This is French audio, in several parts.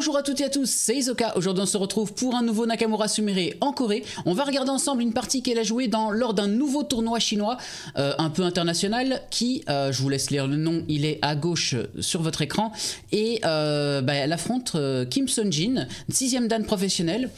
Bonjour à toutes et à tous, c'est Isoka. Aujourd'hui, on se retrouve pour un nouveau Nakamura Sumire en Corée. On va regarder ensemble une partie qu'elle a jouée lors d'un nouveau tournoi chinois, euh, un peu international, qui, euh, je vous laisse lire le nom, il est à gauche euh, sur votre écran. Et bah, elle affronte Kim Sun-jin, 6 sixième dan professionnel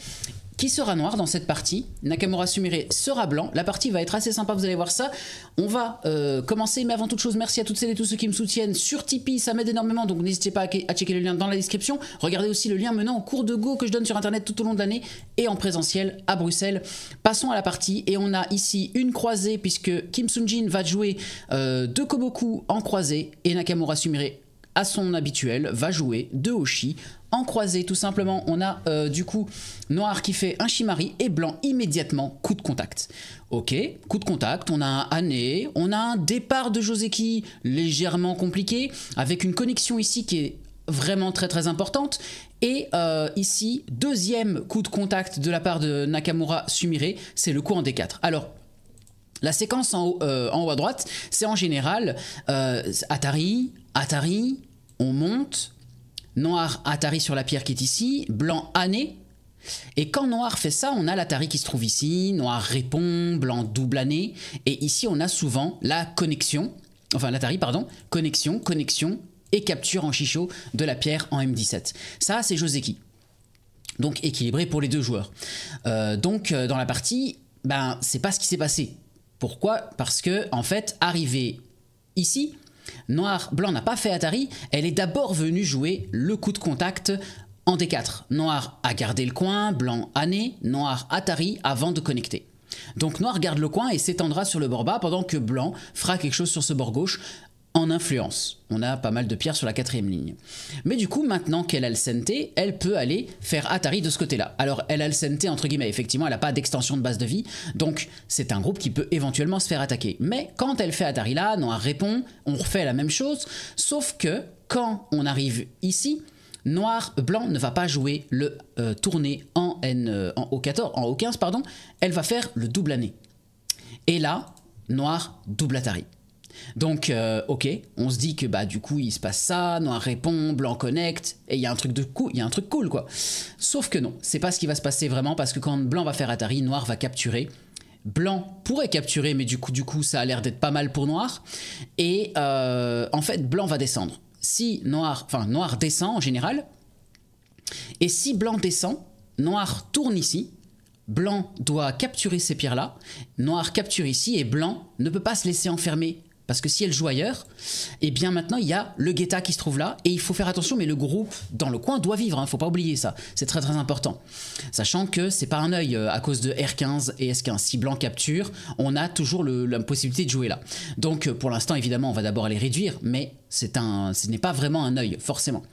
qui sera noir dans cette partie. Nakamura Sumire sera blanc. La partie va être assez sympa, vous allez voir ça. On va euh, commencer, mais avant toute chose, merci à toutes celles et tous ceux qui me soutiennent sur Tipeee, ça m'aide énormément, donc n'hésitez pas à checker le lien dans la description. Regardez aussi le lien menant au cours de Go que je donne sur Internet tout au long de l'année et en présentiel à Bruxelles. Passons à la partie, et on a ici une croisée, puisque Kim sun jin va jouer de euh, deux Koboku en croisée, et Nakamura Sumire à son habituel, va jouer de Hoshi en croisée tout simplement. On a euh, du coup noir qui fait un Shimari et blanc immédiatement coup de contact. Ok, coup de contact, on a un année, on a un départ de Joseki légèrement compliqué avec une connexion ici qui est vraiment très très importante. Et euh, ici, deuxième coup de contact de la part de Nakamura Sumire, c'est le coup en D4. Alors, la séquence euh, en haut, à droite, c'est en général Atari, Atari, on monte, noir Atari sur la pierre qui est ici, blanc année. Et quand noir fait ça, on a l'Atari qui se trouve ici, noir répond, blanc double année. Et ici, on a souvent la connexion, enfin l'Atari, pardon, connexion, connexion et capture en chichot de la pierre en M17. Ça, c'est Joseki. Donc équilibré pour les deux joueurs. Euh, donc euh, dans la partie, ben, c'est pas ce qui s'est passé. Pourquoi Parce que, en fait, arrivé ici, Noir, Blanc n'a pas fait Atari, elle est d'abord venue jouer le coup de contact en D4. Noir a gardé le coin, Blanc année, Noir Atari avant de connecter. Donc Noir garde le coin et s'étendra sur le bord bas pendant que Blanc fera quelque chose sur ce bord gauche en influence. On a pas mal de pierres sur la quatrième ligne. Mais du coup, maintenant qu'elle a le Senté, elle peut aller faire Atari de ce côté-là. Alors, elle a le Senté, entre guillemets, effectivement, elle n'a pas d'extension de base de vie, donc c'est un groupe qui peut éventuellement se faire attaquer. Mais quand elle fait Atari là, noir répond, on refait la même chose, sauf que quand on arrive ici, Noir, blanc ne va pas jouer le euh, tourner tourné en, N, euh, en O14, en O15, pardon, elle va faire le double année. Et là, noir, double Atari. Donc, euh, ok, on se dit que bah du coup il se passe ça, noir répond, blanc connecte, et il y a un truc de il y a un truc cool quoi. Sauf que non, c'est pas ce qui va se passer vraiment parce que quand blanc va faire Atari, noir va capturer. Blanc pourrait capturer, mais du coup, du coup, ça a l'air d'être pas mal pour noir. Et euh, en fait, blanc va descendre. Si noir, enfin noir descend en général, et si blanc descend, noir tourne ici, Blanc doit capturer ces pierres-là, noir capture ici, et blanc ne peut pas se laisser enfermer parce que si elle joue ailleurs, eh bien maintenant il y a le guetta qui se trouve là et il faut faire attention. Mais le groupe dans le coin doit vivre, ne hein. faut pas oublier ça. C'est très très important. Sachant que c'est pas un œil euh, à cause de R15 et S15. Si blanc capture, on a toujours la possibilité de jouer là. Donc pour l'instant évidemment on va d'abord aller réduire, mais c'est un, ce n'est pas vraiment un œil forcément.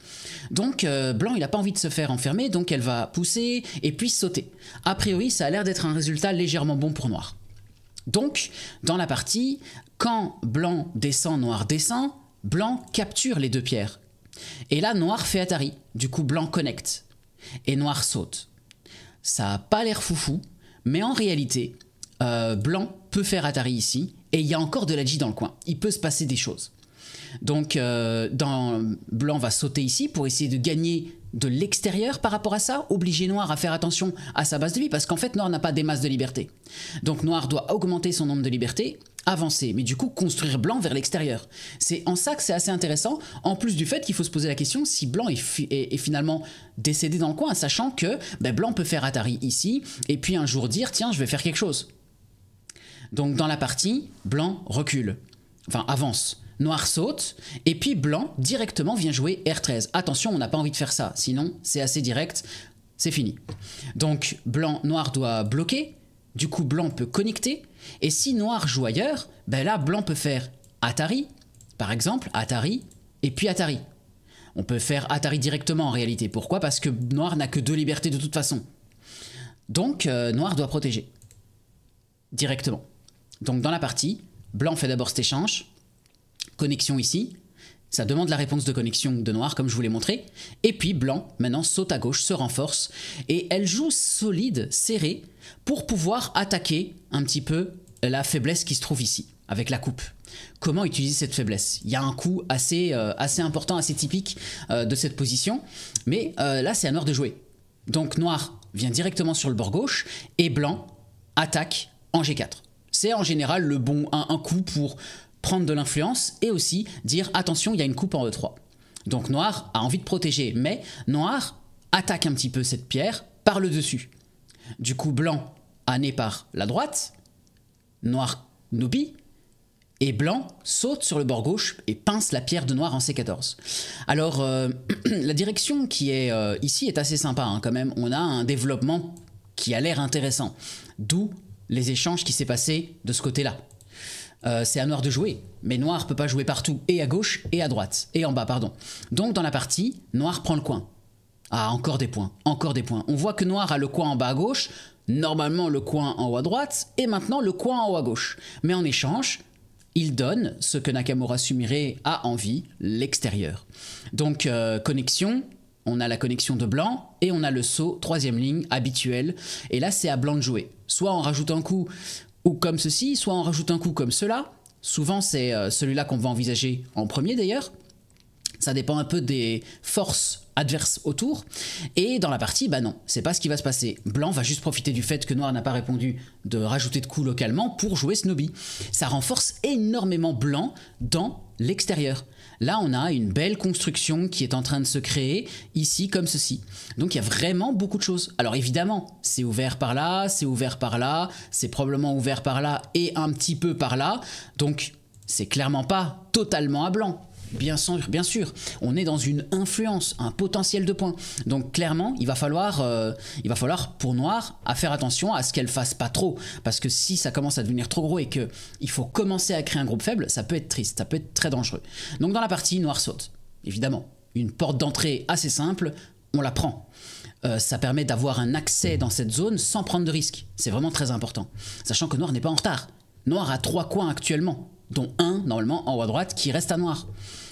Donc euh, blanc il n'a pas envie de se faire enfermer, donc elle va pousser et puis sauter. A priori ça a l'air d'être un résultat légèrement bon pour noir. Donc, dans la partie, quand blanc descend, noir descend, blanc capture les deux pierres. Et là, noir fait Atari. Du coup, blanc connecte. Et noir saute. Ça n'a pas l'air foufou, mais en réalité, euh, blanc peut faire Atari ici, et il y a encore de la j dans le coin. Il peut se passer des choses. Donc, euh, dans, blanc va sauter ici pour essayer de gagner de l'extérieur par rapport à ça, obliger Noir à faire attention à sa base de vie, parce qu'en fait, Noir n'a pas des masses de liberté. Donc Noir doit augmenter son nombre de libertés, avancer, mais du coup construire blanc vers l'extérieur. C'est en ça que c'est assez intéressant, en plus du fait qu'il faut se poser la question si blanc est, finalement décédé dans le coin, sachant que ben, blanc peut faire Atari ici, et puis un jour dire tiens je vais faire quelque chose. Donc dans la partie, blanc recule, enfin avance. Noir saute, et puis blanc directement vient jouer R13. Attention, on n'a pas envie de faire ça, sinon c'est assez direct, c'est fini. Donc blanc, noir doit bloquer, du coup blanc peut connecter, et si noir joue ailleurs, ben là, blanc peut faire Atari, par exemple, Atari, et puis Atari. On peut faire Atari directement en réalité. Pourquoi Parce que noir n'a que deux libertés de toute façon. Donc, euh, noir doit protéger. Directement. Donc, dans la partie, blanc fait d'abord cet échange, connexion ici, ça demande la réponse de connexion de noir, comme je vous l'ai montré. Et puis blanc, maintenant, saute à gauche, se renforce. Et elle joue solide, serrée, pour pouvoir attaquer un petit peu la faiblesse qui se trouve ici, avec la coupe. Comment utiliser cette faiblesse Il y a un coup assez, euh, assez important, assez typique euh, de cette position. Mais euh, là, c'est à noir de jouer. Donc noir vient directement sur le bord gauche et blanc attaque en G4. C'est en général le bon un coup pour prendre de l'influence et aussi dire attention, il y a une coupe en E3. Donc Noir a envie de protéger, mais Noir attaque un petit peu cette pierre par le dessus. Du coup, Blanc a par la droite, Noir noubie, et Blanc saute sur le bord gauche et pince la pierre de Noir en C14. Alors, euh, la direction qui est euh, ici est assez sympa hein, quand même. On a un développement qui a l'air intéressant, d'où les échanges qui s'est passé de ce côté-là. Euh, c'est à noir de jouer. Mais noir peut pas jouer partout, et à gauche, et à droite, et en bas, pardon. Donc dans la partie, noir prend le coin. Ah, encore des points, encore des points. On voit que noir a le coin en bas à gauche, normalement le coin en haut à droite, et maintenant le coin en haut à gauche. Mais en échange, il donne ce que Nakamura Sumire a envie, l'extérieur. Donc euh, connexion, on a la connexion de blanc et on a le saut troisième ligne habituel. Et là, c'est à blanc de jouer. Soit en rajoute un coup ou comme ceci, soit on rajoute un coup comme cela. Souvent, c'est euh, celui-là qu'on va envisager en premier d'ailleurs. Ça dépend un peu des forces adverses autour. Et dans la partie, bah non, c'est pas ce qui va se passer. Blanc va juste profiter du fait que Noir n'a pas répondu de rajouter de coups localement pour jouer Snobby. Ça renforce énormément Blanc dans l'extérieur. Là, on a une belle construction qui est en train de se créer, ici comme ceci. Donc il y a vraiment beaucoup de choses. Alors évidemment, c'est ouvert par là, c'est ouvert par là, c'est probablement ouvert par là et un petit peu par là. Donc c'est clairement pas totalement à blanc. Bien sûr, bien sûr. On est dans une influence, un potentiel de points. Donc clairement, il va falloir, euh, il va falloir pour Noir à faire attention à ce qu'elle fasse pas trop, parce que si ça commence à devenir trop gros et que il faut commencer à créer un groupe faible, ça peut être triste, ça peut être très dangereux. Donc dans la partie, Noir saute, évidemment. Une porte d'entrée assez simple, on la prend. Euh, ça permet d'avoir un accès dans cette zone sans prendre de risque. C'est vraiment très important. Sachant que Noir n'est pas en retard. Noir a trois coins actuellement, dont un, normalement, en haut à droite, qui reste à Noir.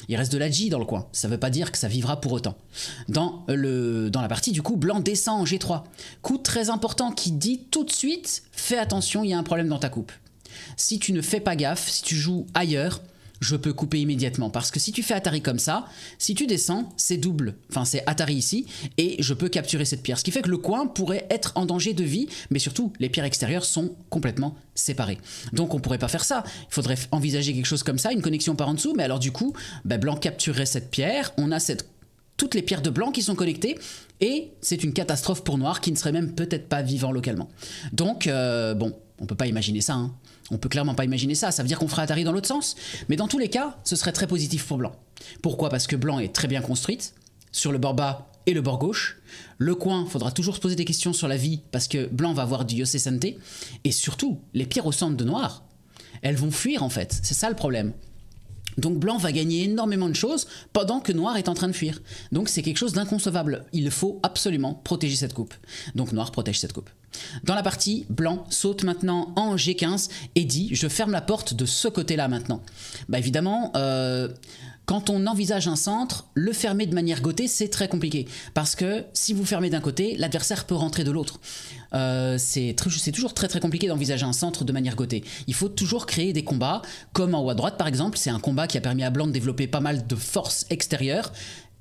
Il reste de la G dans le coin. Ça ne veut pas dire que ça vivra pour autant. Dans, euh, le, dans la partie, du coup, blanc descend en G3. Coup très important qui dit tout de suite fais attention, il y a un problème dans ta coupe. Si tu ne fais pas gaffe, si tu joues ailleurs, je peux couper immédiatement. Parce que si tu fais Atari comme ça, si tu descends, c'est double. Enfin, c'est Atari ici, et je peux capturer cette pierre. Ce qui fait que le coin pourrait être en danger de vie, mais surtout, les pierres extérieures sont complètement séparées. Donc on pourrait pas faire ça. Il faudrait envisager quelque chose comme ça, une connexion par en dessous, mais alors du coup, ben, Blanc capturerait cette pierre, on a toutes les pierres de blanc qui sont connectées et c'est une catastrophe pour Noir qui ne serait même peut-être pas vivant localement. Donc, euh, bon, on peut pas imaginer ça. Hein. On peut clairement pas imaginer ça. Ça veut dire qu'on fera Atari dans l'autre sens. Mais dans tous les cas, ce serait très positif pour Blanc. Pourquoi Parce que Blanc est très bien construite. Sur le bord bas et le bord gauche. Le coin, il faudra toujours se poser des questions sur la vie parce que Blanc va avoir du Yossé Santé. Et surtout, les pierres au centre de Noir, elles vont fuir en fait. C'est ça le problème. Donc Blanc va gagner énormément de choses pendant que Noir est en train de fuir. Donc c'est quelque chose d'inconcevable. Il faut absolument protéger cette coupe. Donc Noir protège cette coupe. Dans la partie, blanc saute maintenant en G15 et dit je ferme la porte de ce côté-là maintenant. Bah évidemment, euh, quand on envisage un centre, le fermer de manière gotée, c'est très compliqué. Parce que si vous fermez d'un côté, l'adversaire peut rentrer de l'autre. Euh, c'est toujours très très compliqué d'envisager un centre de manière gotée. Il faut toujours créer des combats, comme en haut à droite par exemple, c'est un combat qui a permis à Blanc de développer pas mal de forces extérieures,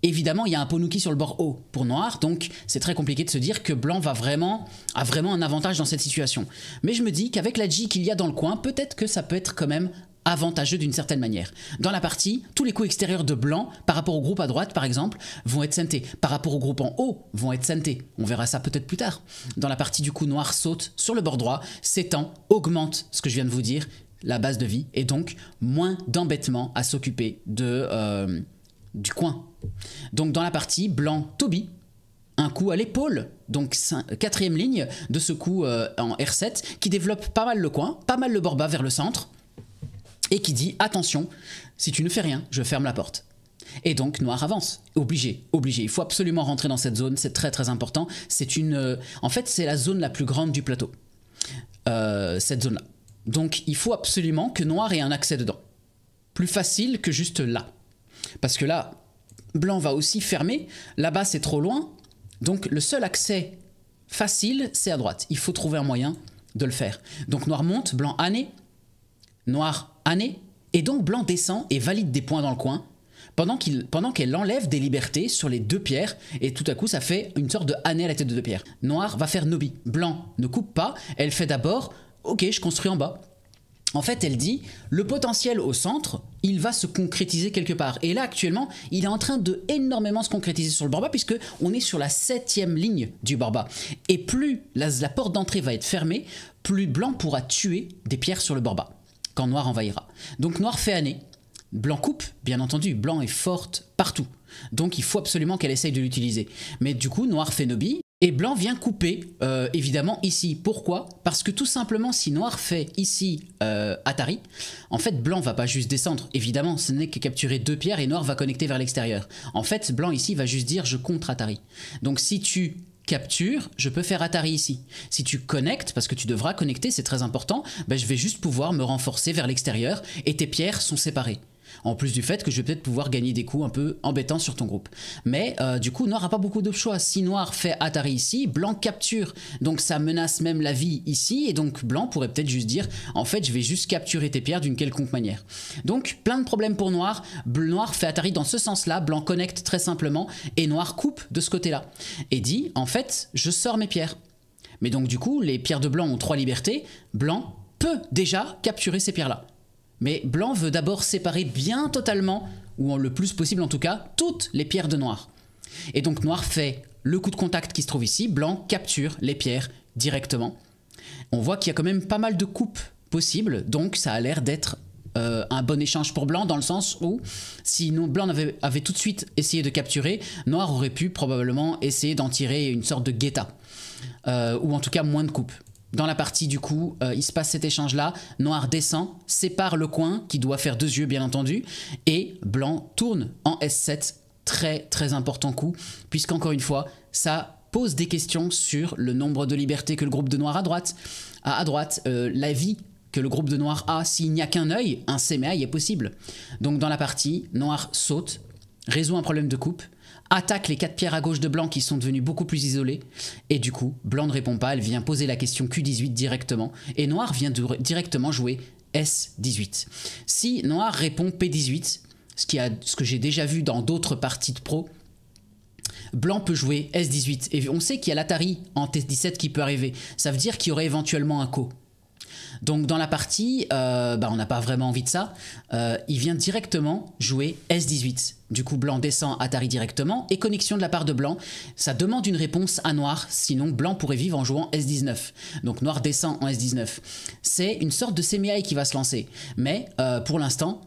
évidemment, il y a un Ponuki sur le bord haut pour noir, donc c'est très compliqué de se dire que blanc va vraiment, a vraiment un avantage dans cette situation. Mais je me dis qu'avec la J qu'il y a dans le coin, peut-être que ça peut être quand même avantageux d'une certaine manière. Dans la partie, tous les coups extérieurs de blanc par rapport au groupe à droite par exemple vont être sentés, par rapport au groupe en haut vont être sentés. On verra ça peut-être plus tard. Dans la partie du coup noir saute sur le bord droit, s'étend, augmente ce que je viens de vous dire, la base de vie et donc moins d'embêtement à s'occuper de euh, du coin donc dans la partie, blanc, Toby, un coup à l'épaule, donc quatrième ligne de ce coup euh, en R7, qui développe pas mal le coin, pas mal le bord vers le centre, et qui dit attention, si tu ne fais rien, je ferme la porte. Et donc noir avance, obligé, obligé. Il faut absolument rentrer dans cette zone, c'est très très important. C'est une, euh, en fait, c'est la zone la plus grande du plateau, euh, cette zone-là. Donc il faut absolument que noir ait un accès dedans, plus facile que juste là, parce que là, Blanc va aussi fermer. Là-bas, c'est trop loin. Donc le seul accès facile, c'est à droite. Il faut trouver un moyen de le faire. Donc noir monte, blanc année, noir année, et donc blanc descend et valide des points dans le coin pendant qu'elle enlève des libertés sur les deux pierres et tout à coup ça fait une sorte de année à la tête de deux pierres. Noir va faire Nobi, blanc ne coupe pas, elle fait d'abord OK, je construis en bas. En fait, elle dit, le potentiel au centre, il va se concrétiser quelque part. Et là, actuellement, il est en train de énormément se concrétiser sur le Barba, puisque on est sur la septième ligne du Barba. Et plus la, porte d'entrée va être fermée, plus Blanc pourra tuer des pierres sur le Barba, quand Noir envahira. Donc Noir fait année, Blanc coupe, bien entendu, Blanc est forte partout. Donc il faut absolument qu'elle essaye de l'utiliser. Mais du coup, Noir fait Nobby, et blanc vient couper, euh, évidemment, ici. Pourquoi Parce que tout simplement, si noir fait ici euh, Atari, en fait, blanc va pas juste descendre. Évidemment, ce n'est que capturer deux pierres et noir va connecter vers l'extérieur. En fait, blanc ici va juste dire « je contre Atari ». Donc si tu captures je peux faire Atari ici. Si tu connectes, parce que tu devras connecter, c'est très important, ben, je vais juste pouvoir me renforcer vers l'extérieur et tes pierres sont séparées. En plus du fait que je vais peut-être pouvoir gagner des coups un peu embêtants sur ton groupe. Mais euh, du coup, Noir n'a pas beaucoup de choix. Si Noir fait Atari ici, Blanc capture. Donc ça menace même la vie ici. Et donc Blanc pourrait peut-être juste dire, en fait, je vais juste capturer tes pierres d'une quelconque manière. Donc plein de problèmes pour Noir. Noir fait Atari dans ce sens-là. Blanc connecte très simplement. Et Noir coupe de ce côté-là. Et dit, en fait, je sors mes pierres. Mais donc du coup, les pierres de Blanc ont trois libertés. Blanc peut déjà capturer ces pierres-là. Mais blanc veut d'abord séparer bien totalement, ou le plus possible en tout cas, toutes les pierres de noir. Et donc noir fait le coup de contact qui se trouve ici, blanc capture les pierres directement. On voit qu'il y a quand même pas mal de coupes possibles, donc ça a l'air d'être euh, un bon échange pour blanc, dans le sens où si blanc avait, tout de suite essayé de capturer, noir aurait pu probablement essayer d'en tirer une sorte de guetta, euh, ou en tout cas moins de coupes. Dans la partie du coup, euh, il se passe cet échange-là. Noir descend, sépare le coin, qui doit faire deux yeux bien entendu, et blanc tourne en S7. Très très important coup, puisqu'encore une fois, ça pose des questions sur le nombre de libertés que le groupe de noir à droite a à droite, euh, la vie que le groupe de noir a s'il n'y a qu'un œil, un CMA est possible. Donc dans la partie, noir saute, résout un problème de coupe, attaque les quatre pierres à gauche de Blanc qui sont devenues beaucoup plus isolées. Et du coup, Blanc ne répond pas, elle vient poser la question Q18 directement. Et Noir vient directement jouer S18. Si Noir répond P18, ce, qui a, ce que j'ai déjà vu dans d'autres parties de pro, Blanc peut jouer S18. Et on sait qu'il y a l'Atari en T17 qui peut arriver. Ça veut dire qu'il y aurait éventuellement un co. Donc dans la partie, euh, bah, on n'a pas vraiment envie de ça. Euh, il vient directement jouer S18. Du coup, blanc descend Atari directement et connexion de la part de blanc. Ça demande une réponse à noir, sinon blanc pourrait vivre en jouant S19. Donc noir descend en S19. C'est une sorte de semi-ail qui va se lancer. Mais euh, pour l'instant,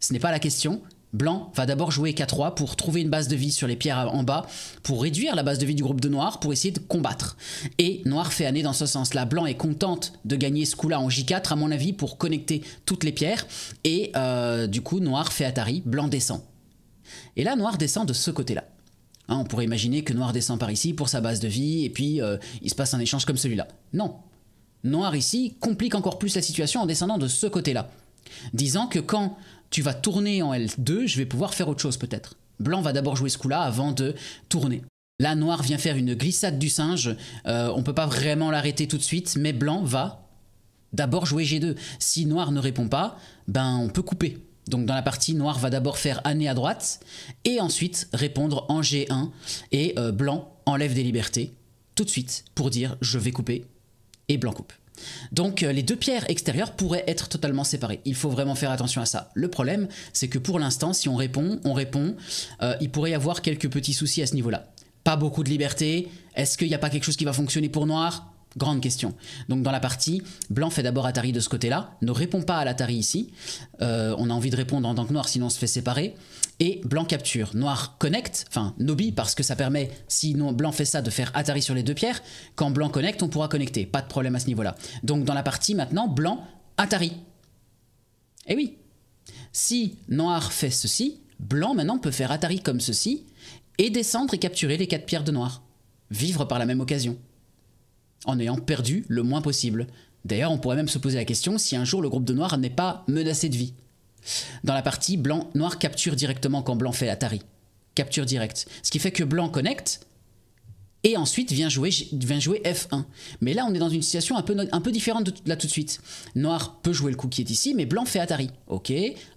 ce n'est pas la question. Blanc va d'abord jouer K3 pour trouver une base de vie sur les pierres en bas, pour réduire la base de vie du groupe de Noir, pour essayer de combattre. Et Noir fait année dans ce sens-là. Blanc est contente de gagner ce coup-là en J4, à mon avis, pour connecter toutes les pierres. Et euh, du coup, Noir fait Atari, Blanc descend. Et là, Noir descend de ce côté-là. Hein, on pourrait imaginer que Noir descend par ici pour sa base de vie, et puis euh, il se passe un échange comme celui-là. Non. Noir ici complique encore plus la situation en descendant de ce côté-là. Disant que quand tu vas tourner en L2, je vais pouvoir faire autre chose peut-être. Blanc va d'abord jouer ce coup-là avant de tourner. Là, noir vient faire une glissade du singe, On euh, on peut pas vraiment l'arrêter tout de suite, mais blanc va d'abord jouer G2. Si noir ne répond pas, ben on peut couper. Donc dans la partie, noir va d'abord faire année à droite, et ensuite répondre en G1, et euh, blanc enlève des libertés, tout de suite, pour dire je vais couper, et blanc coupe. Donc euh, les deux pierres extérieures pourraient être totalement séparées. Il faut vraiment faire attention à ça. Le problème, c'est que pour l'instant, si on répond, on répond, euh, il pourrait y avoir quelques petits soucis à ce niveau-là. Pas beaucoup de liberté. Est-ce qu'il n'y a pas quelque chose qui va fonctionner pour noir Grande question. Donc dans la partie, blanc fait d'abord Atari de ce côté-là, ne répond pas à l'Atari ici. Euh, on a envie de répondre en tant que noir, sinon on se fait séparer. Et blanc capture. Noir connecte, enfin Nobi, parce que ça permet, si blanc fait ça, de faire Atari sur les deux pierres. Quand blanc connecte, on pourra connecter. Pas de problème à ce niveau-là. Donc dans la partie maintenant, blanc, Atari. Eh oui. Si noir fait ceci, blanc maintenant peut faire Atari comme ceci, et descendre et capturer les quatre pierres de noir. Vivre par la même occasion en ayant perdu le moins possible. D'ailleurs, on pourrait même se poser la question si un jour le groupe de Noir n'est pas menacé de vie. Dans la partie, Blanc, Noir capture directement quand Blanc fait Atari. Capture direct. Ce qui fait que Blanc connecte et ensuite vient jouer, vient jouer F1. Mais là, on est dans une situation un peu, un peu différente de, là tout de suite. Noir peut jouer le coup qui est ici, mais Blanc fait Atari. Ok,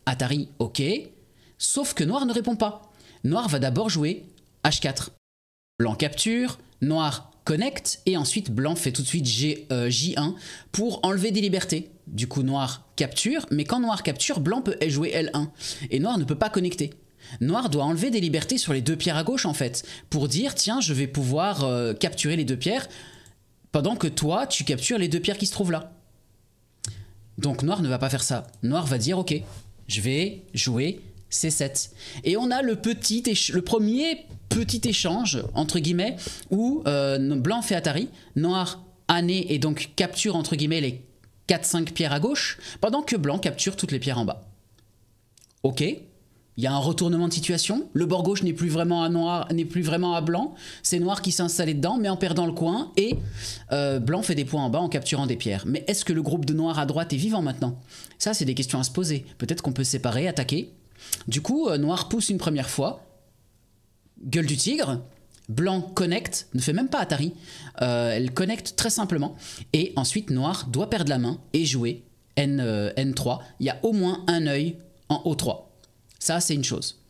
Atari, ok. Sauf que Noir ne répond pas. Noir va d'abord jouer H4. Blanc capture, Noir Connecte et ensuite blanc fait tout de suite euh, J1 pour enlever des libertés. Du coup noir capture, mais quand noir capture, blanc peut jouer L1 et noir ne peut pas connecter. Noir doit enlever des libertés sur les deux pierres à gauche en fait pour dire tiens je vais pouvoir euh, capturer les deux pierres pendant que toi tu captures les deux pierres qui se trouvent là. Donc noir ne va pas faire ça. Noir va dire ok je vais jouer C7. Et on a le petit le premier petit échange, entre guillemets, où euh, blanc fait Atari, noir année et donc capture, entre guillemets, les 4-5 pierres à gauche, pendant que blanc capture toutes les pierres en bas. Ok, il y a un retournement de situation, le bord gauche n'est plus vraiment à noir, n'est plus vraiment à blanc, c'est noir qui s'est installé dedans, mais en perdant le coin, et euh, blanc fait des points en bas en capturant des pierres. Mais est-ce que le groupe de noir à droite est vivant maintenant Ça, c'est des questions à se poser. Peut-être qu'on peut séparer, attaquer. Du coup, euh, noir pousse une première fois, Gueule du Tigre, Blanc connecte, ne fait même pas Atari. Euh, elle connecte très simplement. Et ensuite, Noir doit perdre la main et jouer N, euh, N3. Il y a au moins un œil en O3. Ça, c'est une chose.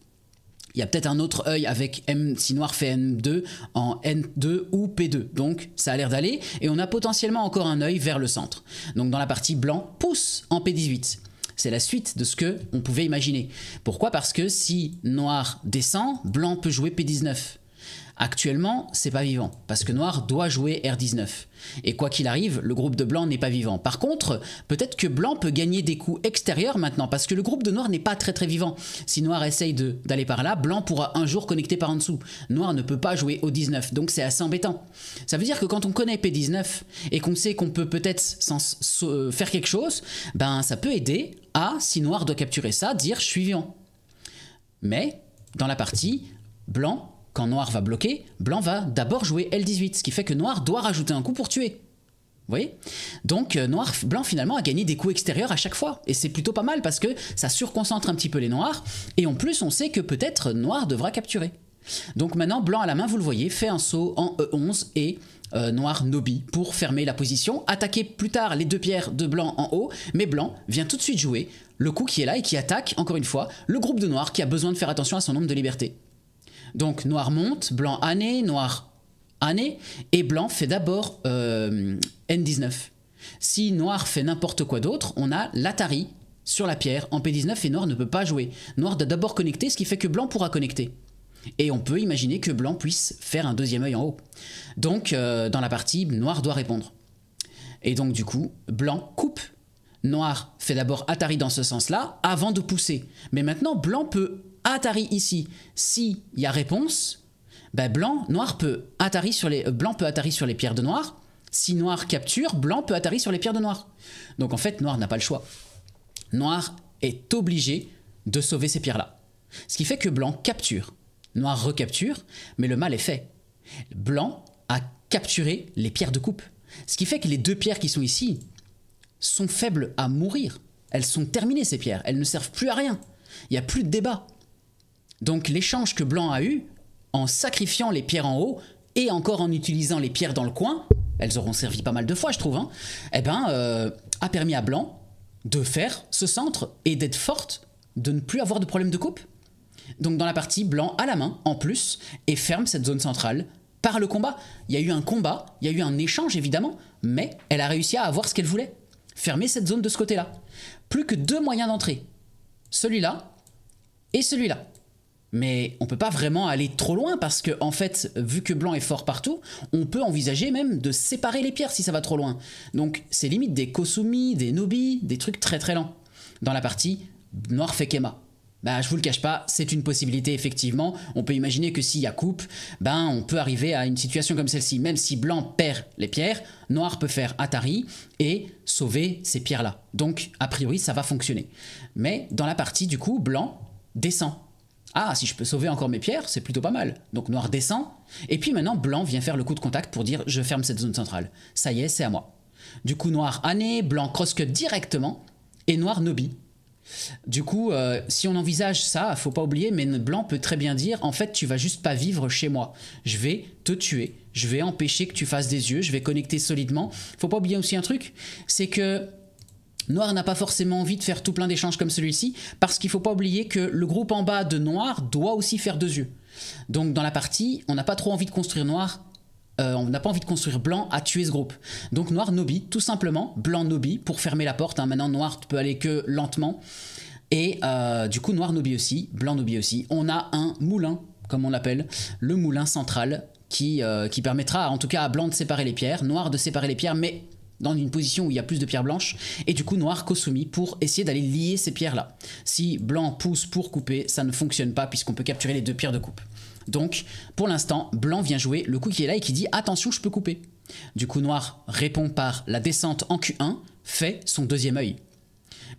Il y a peut-être un autre œil avec M, si Noir fait M2 en N2 ou P2. Donc, ça a l'air d'aller. Et on a potentiellement encore un œil vers le centre. Donc, dans la partie blanc, pousse en P18. C'est la suite de ce que on pouvait imaginer. Pourquoi Parce que si noir descend, blanc peut jouer P19. Actuellement, c'est pas vivant, parce que Noir doit jouer R19. Et quoi qu'il arrive, le groupe de Blanc n'est pas vivant. Par contre, peut-être que Blanc peut gagner des coups extérieurs maintenant, parce que le groupe de Noir n'est pas très très vivant. Si Noir essaye d'aller par là, Blanc pourra un jour connecter par en dessous. Noir ne peut pas jouer au 19, donc c'est assez embêtant. Ça veut dire que quand on connaît P19 et qu'on sait qu'on peut peut-être euh, faire quelque chose, ben ça peut aider à, si Noir doit capturer ça, dire je suis vivant. Mais, dans la partie, Blanc quand noir va bloquer, blanc va d'abord jouer L18, ce qui fait que noir doit rajouter un coup pour tuer. Vous voyez Donc euh, noir, blanc finalement a gagné des coups extérieurs à chaque fois. Et c'est plutôt pas mal parce que ça surconcentre un petit peu les noirs. Et en plus on sait que peut-être noir devra capturer. Donc maintenant blanc à la main vous le voyez fait un saut en E11 et euh, noir Nobi pour fermer la position. Attaquer plus tard les deux pierres de blanc en haut. Mais blanc vient tout de suite jouer le coup qui est là et qui attaque encore une fois le groupe de noir qui a besoin de faire attention à son nombre de libertés. Donc noir monte, blanc année, noir année, et blanc fait d'abord euh, N19. Si noir fait n'importe quoi d'autre, on a l'Atari sur la pierre en P19 et noir ne peut pas jouer. Noir doit d'abord connecter, ce qui fait que blanc pourra connecter. Et on peut imaginer que blanc puisse faire un deuxième œil en haut. Donc euh, dans la partie, noir doit répondre. Et donc du coup, blanc coupe. Noir fait d'abord Atari dans ce sens-là avant de pousser. Mais maintenant, blanc peut Atari ici. S'il y a réponse, ben blanc, noir peut Atari sur les, euh, blanc peut Atari sur les pierres de noir. Si noir capture, blanc peut Atari sur les pierres de noir. Donc en fait, noir n'a pas le choix. Noir est obligé de sauver ces pierres-là. Ce qui fait que blanc capture. Noir recapture, mais le mal est fait. Blanc a capturé les pierres de coupe. Ce qui fait que les deux pierres qui sont ici sont faibles à mourir. Elles sont terminées ces pierres, elles ne servent plus à rien. Il n'y a plus de débat. Donc l'échange que Blanc a eu, en sacrifiant les pierres en haut et encore en utilisant les pierres dans le coin, elles auront servi pas mal de fois je trouve, hein, eh ben, euh, a permis à Blanc de faire ce centre et d'être forte, de ne plus avoir de problème de coupe. Donc dans la partie, Blanc à la main en plus et ferme cette zone centrale par le combat. Il y a eu un combat, il y a eu un échange évidemment, mais elle a réussi à avoir ce qu'elle voulait. Fermer cette zone de ce côté-là. Plus que deux moyens d'entrée. Celui-là et celui-là mais on peut pas vraiment aller trop loin parce que en fait, vu que blanc est fort partout, on peut envisager même de séparer les pierres si ça va trop loin. Donc c'est limite des kosumi, des nobi, des trucs très très lents dans la partie noir fait Bah, je vous le cache pas, c'est une possibilité effectivement. On peut imaginer que s'il y a coupe, ben on peut arriver à une situation comme celle-ci. Même si blanc perd les pierres, noir peut faire Atari et sauver ces pierres-là. Donc a priori ça va fonctionner. Mais dans la partie du coup, blanc descend ah, si je peux sauver encore mes pierres, c'est plutôt pas mal. Donc noir descend, et puis maintenant blanc vient faire le coup de contact pour dire je ferme cette zone centrale. Ça y est, c'est à moi. Du coup noir année, blanc crosscut directement, et noir nobi. Du coup, euh, si on envisage ça, faut pas oublier, mais blanc peut très bien dire en fait, tu vas juste pas vivre chez moi. Je vais te tuer. Je vais empêcher que tu fasses des yeux. Je vais connecter solidement. Faut pas oublier aussi un truc, c'est que Noir n'a pas forcément envie de faire tout plein d'échanges comme celui-ci, parce qu'il ne faut pas oublier que le groupe en bas de Noir doit aussi faire deux yeux. Donc dans la partie, on n'a pas trop envie de construire Noir, euh, on n'a pas envie de construire Blanc à tuer ce groupe. Donc Noir nobi, tout simplement, Blanc nobi, pour fermer la porte, hein. maintenant Noir peut aller que lentement, et euh, du coup Noir nobi aussi, Blanc nobi aussi, on a un moulin, comme on l'appelle, le moulin central, qui, euh, qui permettra en tout cas à Blanc de séparer les pierres, Noir de séparer les pierres, mais dans une position où il y a plus de pierres blanches, et du coup noir Kosumi pour essayer d'aller lier ces pierres-là. Si blanc pousse pour couper, ça ne fonctionne pas puisqu'on peut capturer les deux pierres de coupe. Donc, pour l'instant, blanc vient jouer le coup qui est là et qui dit attention, je peux couper. Du coup, noir répond par la descente en Q1, fait son deuxième œil.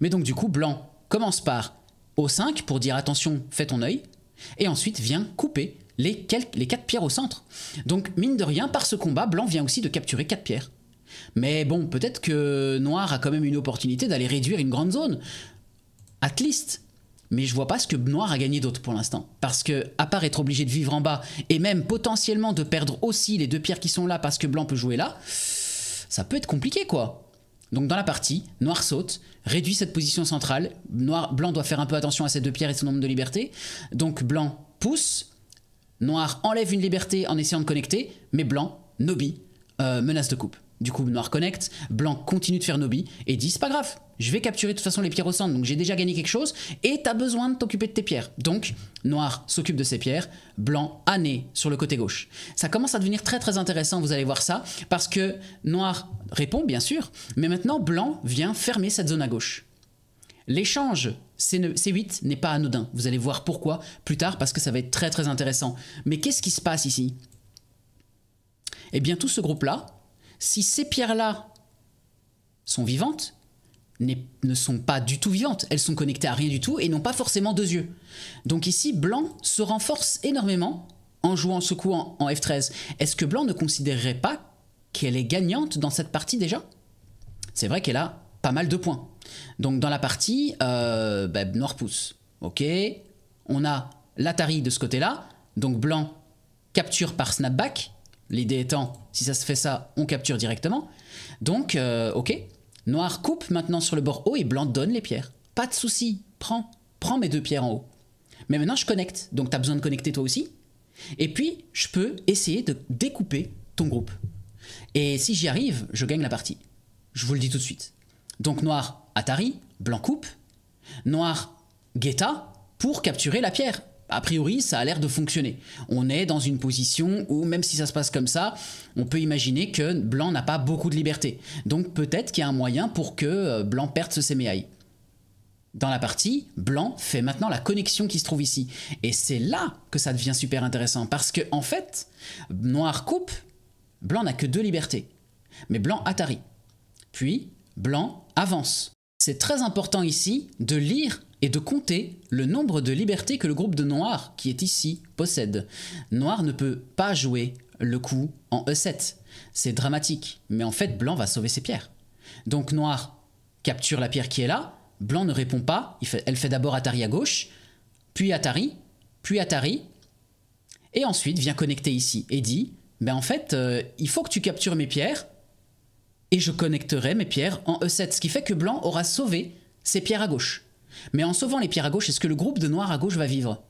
Mais donc, du coup, blanc commence par O5 pour dire attention, fais ton œil, et ensuite vient couper les, les quatre pierres au centre. Donc, mine de rien, par ce combat, blanc vient aussi de capturer quatre pierres. Mais bon, peut-être que Noir a quand même une opportunité d'aller réduire une grande zone. At least. Mais je vois pas ce que Noir a gagné d'autre pour l'instant. Parce que, à part être obligé de vivre en bas, et même potentiellement de perdre aussi les deux pierres qui sont là parce que Blanc peut jouer là, ça peut être compliqué quoi. Donc dans la partie, Noir saute, réduit cette position centrale. Noir, Blanc doit faire un peu attention à ses deux pierres et son nombre de libertés. Donc Blanc pousse, Noir enlève une liberté en essayant de connecter, mais Blanc, Nobi, euh, menace de coupe. Du coup, noir connecte, blanc continue de faire Nobi et dit c'est pas grave, je vais capturer de toute façon les pierres au centre, donc j'ai déjà gagné quelque chose et t'as besoin de t'occuper de tes pierres. Donc, noir s'occupe de ses pierres, blanc année sur le côté gauche. Ça commence à devenir très très intéressant, vous allez voir ça, parce que noir répond bien sûr, mais maintenant blanc vient fermer cette zone à gauche. L'échange C8 n'est pas anodin, vous allez voir pourquoi plus tard, parce que ça va être très très intéressant. Mais qu'est-ce qui se passe ici Eh bien tout ce groupe-là, si ces pierres-là sont vivantes, ne sont pas du tout vivantes. Elles sont connectées à rien du tout et n'ont pas forcément deux yeux. Donc ici, blanc se renforce énormément en jouant ce coup en F13. Est-ce que blanc ne considérerait pas qu'elle est gagnante dans cette partie déjà C'est vrai qu'elle a pas mal de points. Donc dans la partie, euh, ben, noir pousse. Ok, on a l'Atari de ce côté-là. Donc blanc capture par snapback. L'idée étant, si ça se fait ça, on capture directement. Donc, euh, ok, noir coupe maintenant sur le bord haut et blanc donne les pierres. Pas de souci, prends, prends mes deux pierres en haut. Mais maintenant je connecte, donc tu as besoin de connecter toi aussi. Et puis, je peux essayer de découper ton groupe. Et si j'y arrive, je gagne la partie. Je vous le dis tout de suite. Donc noir, Atari, blanc coupe, noir, Guetta, pour capturer la pierre a priori, ça a l'air de fonctionner. On est dans une position où, même si ça se passe comme ça, on peut imaginer que Blanc n'a pas beaucoup de liberté. Donc peut-être qu'il y a un moyen pour que euh, Blanc perde ce méailles Dans la partie, Blanc fait maintenant la connexion qui se trouve ici. Et c'est là que ça devient super intéressant, parce que en fait, Noir coupe, Blanc n'a que deux libertés. Mais Blanc atari. Puis, Blanc avance. C'est très important ici de lire et de compter le nombre de libertés que le groupe de Noir, qui est ici, possède. Noir ne peut pas jouer le coup en E7. C'est dramatique, mais en fait, Blanc va sauver ses pierres. Donc Noir capture la pierre qui est là, Blanc ne répond pas, elle fait d'abord Atari à gauche, puis Atari, puis Atari, et ensuite vient connecter ici et dit, mais ben en fait, euh, il faut que tu captures mes pierres, et je connecterai mes pierres en E7, ce qui fait que Blanc aura sauvé ses pierres à gauche. Mais en sauvant les pierres à gauche, est-ce que le groupe de Noir à gauche va vivre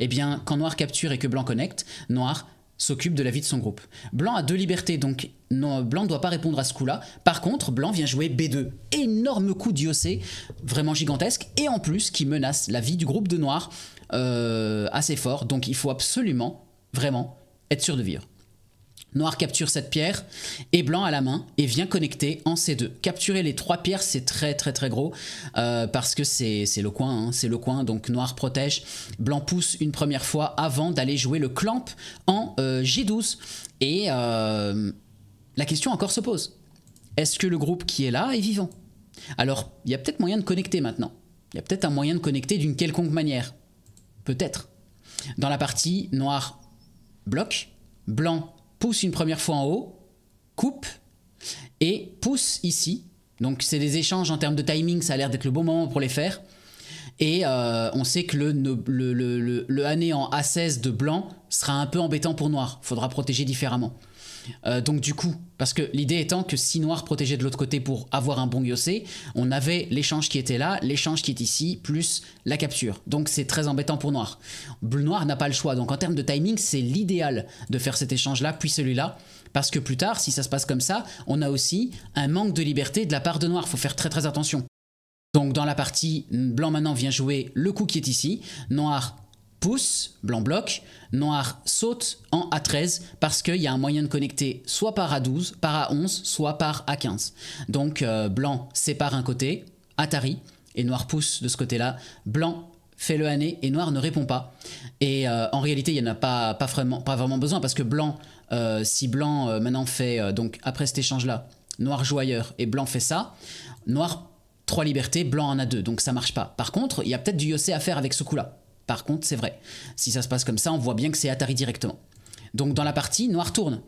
Eh bien, quand Noir capture et que Blanc connecte, Noir s'occupe de la vie de son groupe. Blanc a deux libertés, donc Blanc ne doit pas répondre à ce coup-là. Par contre, Blanc vient jouer B2. Énorme coup diocé, vraiment gigantesque, et en plus qui menace la vie du groupe de Noir euh, assez fort. Donc il faut absolument, vraiment, être sûr de vivre. Noir capture cette pierre et blanc à la main et vient connecter en C2. Capturer les trois pierres, c'est très très très gros euh, parce que c'est le coin, hein, c'est le coin. Donc noir protège, blanc pousse une première fois avant d'aller jouer le clamp en G12. Euh, et euh, la question encore se pose. Est-ce que le groupe qui est là est vivant Alors, il y a peut-être moyen de connecter maintenant. Il y a peut-être un moyen de connecter d'une quelconque manière. Peut-être. Dans la partie, noir bloque, blanc pousse une première fois en haut, coupe et pousse ici. Donc c'est des échanges en termes de timing, ça a l'air d'être le bon moment pour les faire. Et euh, on sait que le, le, en A16 de blanc sera un peu embêtant pour noir. Faudra protéger différemment. Euh, donc du coup, parce que l'idée étant que si noir protégeait de l'autre côté pour avoir un bon Yossé, on avait l'échange qui était là, l'échange qui est ici, plus la capture. Donc c'est très embêtant pour noir. Bleu noir n'a pas le choix. Donc en termes de timing, c'est l'idéal de faire cet échange-là, puis celui-là. Parce que plus tard, si ça se passe comme ça, on a aussi un manque de liberté de la part de noir. Faut faire très très attention. Donc dans la partie, blanc maintenant vient jouer le coup qui est ici. Noir blanc bloc, noir saute en A13 parce qu'il y a un moyen de connecter soit par A12, par A11, soit par A15. Donc euh, blanc sépare un côté, Atari, et noir pousse de ce côté-là, blanc fait le année et noir ne répond pas. Et euh, en réalité, il n'y en a pas, pas, vraiment, besoin parce que blanc, euh, si blanc maintenant fait, donc après cet échange-là, noir joue et blanc fait ça, noir trois libertés, blanc en a deux donc ça marche pas. Par contre, il y a peut-être du Yossé à faire avec ce coup-là. Par contre, c'est vrai. Si ça se passe comme ça, on voit bien que c'est Atari directement. Donc dans la partie, noir tourne.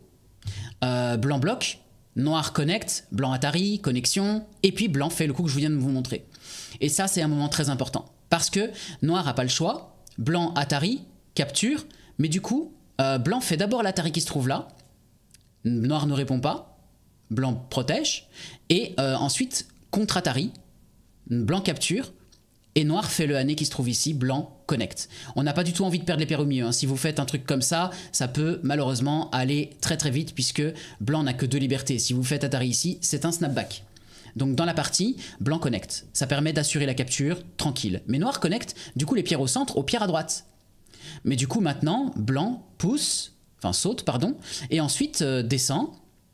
Euh, blanc bloque, noir connecte, blanc Atari, connexion, et puis blanc fait le coup que je viens de vous montrer. Et ça, c'est un moment très important. Parce que noir n'a pas le choix, blanc Atari, capture, mais du coup, euh, blanc fait d'abord l'Atari qui se trouve là, noir ne répond pas, blanc protège, et euh, ensuite contre Atari, blanc capture, et noir fait le année qui se trouve ici, blanc connect. On n'a pas du tout envie de perdre les pierres au milieu. Hein. Si vous faites un truc comme ça, ça peut malheureusement aller très très vite puisque blanc n'a que deux libertés. Si vous faites Atari ici, c'est un snapback. Donc dans la partie, blanc connect. Ça permet d'assurer la capture tranquille. Mais noir connecte, du coup les pierres au centre, aux pierres à droite. Mais du coup maintenant, blanc pousse, enfin saute, pardon, et ensuite euh, descend,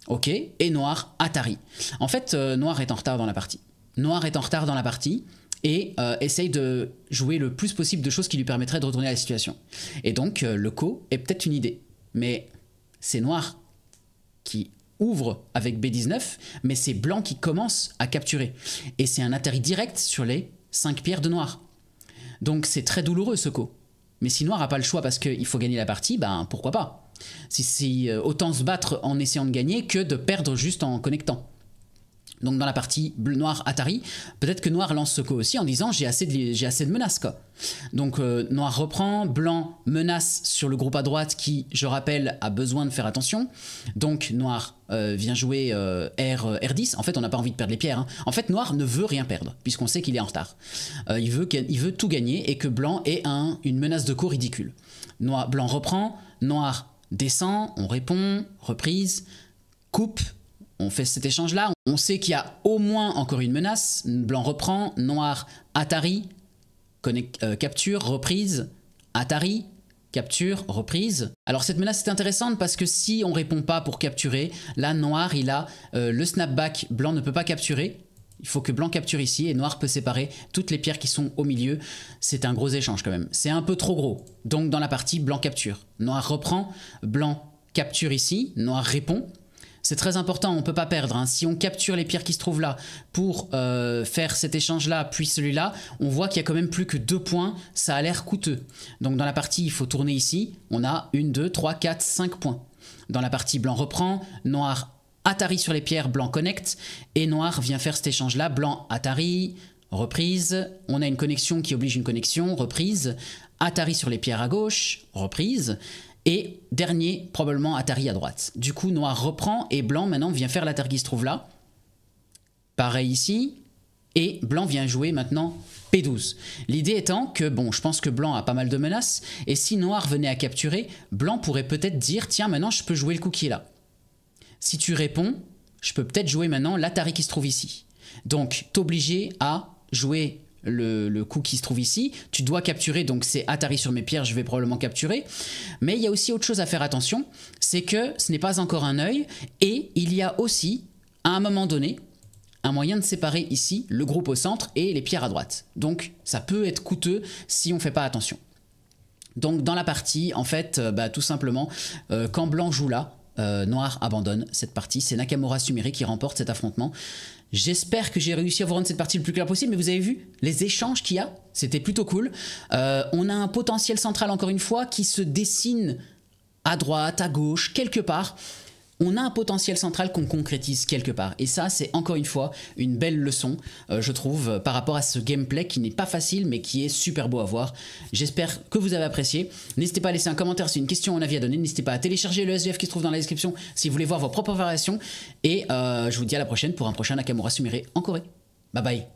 ok, et noir Atari. En fait, euh, noir est en retard dans la partie. Noir est en retard dans la partie et euh, essaye de jouer le plus possible de choses qui lui permettraient de retourner à la situation. Et donc, euh, le co est peut-être une idée, mais c'est noir qui ouvre avec B19, mais c'est blanc qui commence à capturer. Et c'est un atterri direct sur les 5 pierres de noir. Donc c'est très douloureux ce co. Mais si noir n'a pas le choix parce qu'il faut gagner la partie, ben pourquoi pas si, si, euh, autant se battre en essayant de gagner que de perdre juste en connectant donc dans la partie noir Atari, peut-être que noir lance ce coup aussi en disant j'ai assez de, j'ai assez de menaces Donc euh, noir reprend, blanc menace sur le groupe à droite qui, je rappelle, a besoin de faire attention. Donc noir euh, vient jouer euh, R, R10. En fait, on n'a pas envie de perdre les pierres. Hein. En fait, noir ne veut rien perdre puisqu'on sait qu'il est en retard. il, veut veut tout gagner et que blanc ait un, une menace de coup ridicule. Noir, blanc reprend, noir descend, on répond, reprise, coupe, on fait cet échange-là, on sait qu'il y a au moins encore une menace. Blanc reprend, noir Atari, euh, capture, reprise, Atari, capture, reprise. Alors cette menace est intéressante parce que si on répond pas pour capturer, là noir il a euh, le snapback, blanc ne peut pas capturer. Il faut que blanc capture ici et noir peut séparer toutes les pierres qui sont au milieu. C'est un gros échange quand même. C'est un peu trop gros. Donc dans la partie, blanc capture. Noir reprend, blanc capture ici, noir répond. C'est très important, on ne peut pas perdre. Hein. Si on capture les pierres qui se trouvent là pour euh, faire cet échange-là, puis celui-là, on voit qu'il y a quand même plus que deux points, ça a l'air coûteux. Donc dans la partie, il faut tourner ici, on a 1, 2, 3, 4, 5 points. Dans la partie, blanc reprend, noir Atari sur les pierres, blanc connecte, et noir vient faire cet échange-là, blanc Atari, reprise, on a une connexion qui oblige une connexion, reprise, Atari sur les pierres à gauche, reprise, et dernier, probablement Atari à droite. Du coup, noir reprend et blanc maintenant vient faire l'Atari qui se trouve là. Pareil ici. Et blanc vient jouer maintenant P12. L'idée étant que, bon, je pense que blanc a pas mal de menaces. Et si noir venait à capturer, blanc pourrait peut-être dire, tiens, maintenant je peux jouer le coup qui est là. Si tu réponds, je peux peut-être jouer maintenant l'Atari qui se trouve ici. Donc, t'obliger à jouer le, coup qui se trouve ici. Tu dois capturer, donc c'est Atari sur mes pierres, je vais probablement capturer. Mais il y a aussi autre chose à faire attention, c'est que ce n'est pas encore un œil, et il y a aussi, à un moment donné, un moyen de séparer ici le groupe au centre et les pierres à droite. Donc ça peut être coûteux si on ne fait pas attention. Donc dans la partie, en fait, euh, bah, tout simplement, euh, quand blanc joue là, euh, Noir abandonne cette partie. C'est Nakamura Sumire qui remporte cet affrontement. J'espère que j'ai réussi à vous rendre cette partie le plus clair possible, mais vous avez vu les échanges qu'il y a, c'était plutôt cool. Euh, on a un potentiel central encore une fois qui se dessine à droite, à gauche, quelque part on a un potentiel central qu'on concrétise quelque part. Et ça, c'est encore une fois une belle leçon, euh, je trouve, euh, par rapport à ce gameplay qui n'est pas facile, mais qui est super beau à voir. J'espère que vous avez apprécié. N'hésitez pas à laisser un commentaire si une question ou un avis à donner. N'hésitez pas à télécharger le SVF qui se trouve dans la description si vous voulez voir vos propres variations. Et euh, je vous dis à la prochaine pour un prochain Nakamura Sumire en Corée. Bye bye